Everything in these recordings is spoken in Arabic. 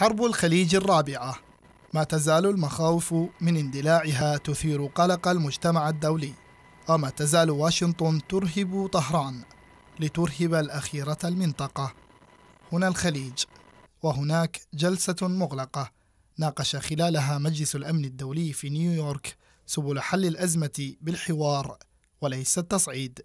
حرب الخليج الرابعة ما تزال المخاوف من اندلاعها تثير قلق المجتمع الدولي وما تزال واشنطن ترهب طهران لترهب الأخيرة المنطقة هنا الخليج وهناك جلسة مغلقة ناقش خلالها مجلس الأمن الدولي في نيويورك سبل حل الأزمة بالحوار وليس التصعيد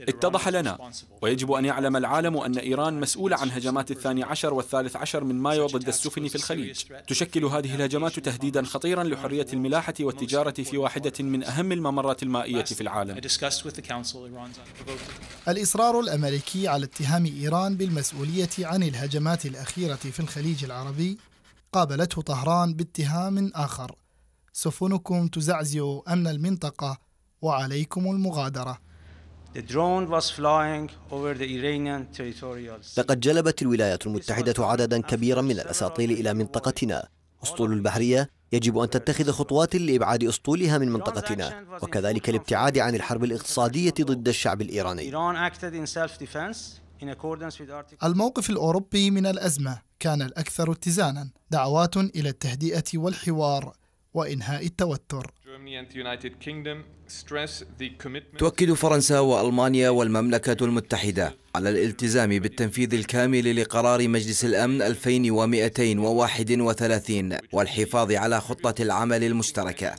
اتضح لنا ويجب أن يعلم العالم أن إيران مسؤولة عن هجمات الثاني عشر والثالث عشر من مايو ضد السفن في الخليج تشكل هذه الهجمات تهديدا خطيرا لحرية الملاحة والتجارة في واحدة من أهم الممرات المائية في العالم الإصرار الأمريكي على اتهام إيران بالمسؤولية عن الهجمات الأخيرة في الخليج العربي قابلته طهران باتهام آخر سفنكم تزعزع أمن المنطقة وعليكم المغادرة لقد جلبت الولايات المتحدة عددا كبيرا من الأساطيل إلى منطقتنا أسطول البحرية يجب أن تتخذ خطوات لإبعاد أسطولها من منطقتنا وكذلك الابتعاد عن الحرب الاقتصادية ضد الشعب الإيراني الموقف الأوروبي من الأزمة كان الأكثر اتزانا دعوات إلى التهدئة والحوار وإنهاء التوتر تؤكد فرنسا وألمانيا والمملكة المتحدة على الالتزام بالتنفيذ الكامل لقرار مجلس الأمن 2231 والحفاظ على خطة العمل المشتركة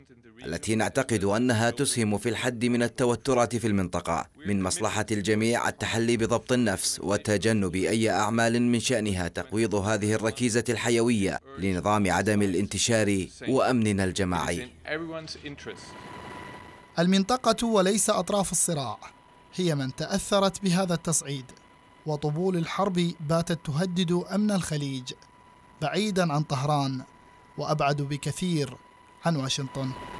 التي نعتقد أنها تسهم في الحد من التوترات في المنطقة من مصلحة الجميع التحلي بضبط النفس وتجنب أي أعمال من شأنها تقويض هذه الركيزة الحيوية لنظام عدم الانتشار وأمننا الجماعي المنطقة وليس أطراف الصراع هي من تأثرت بهذا التصعيد وطبول الحرب باتت تهدد أمن الخليج بعيدا عن طهران وأبعد بكثير عن واشنطن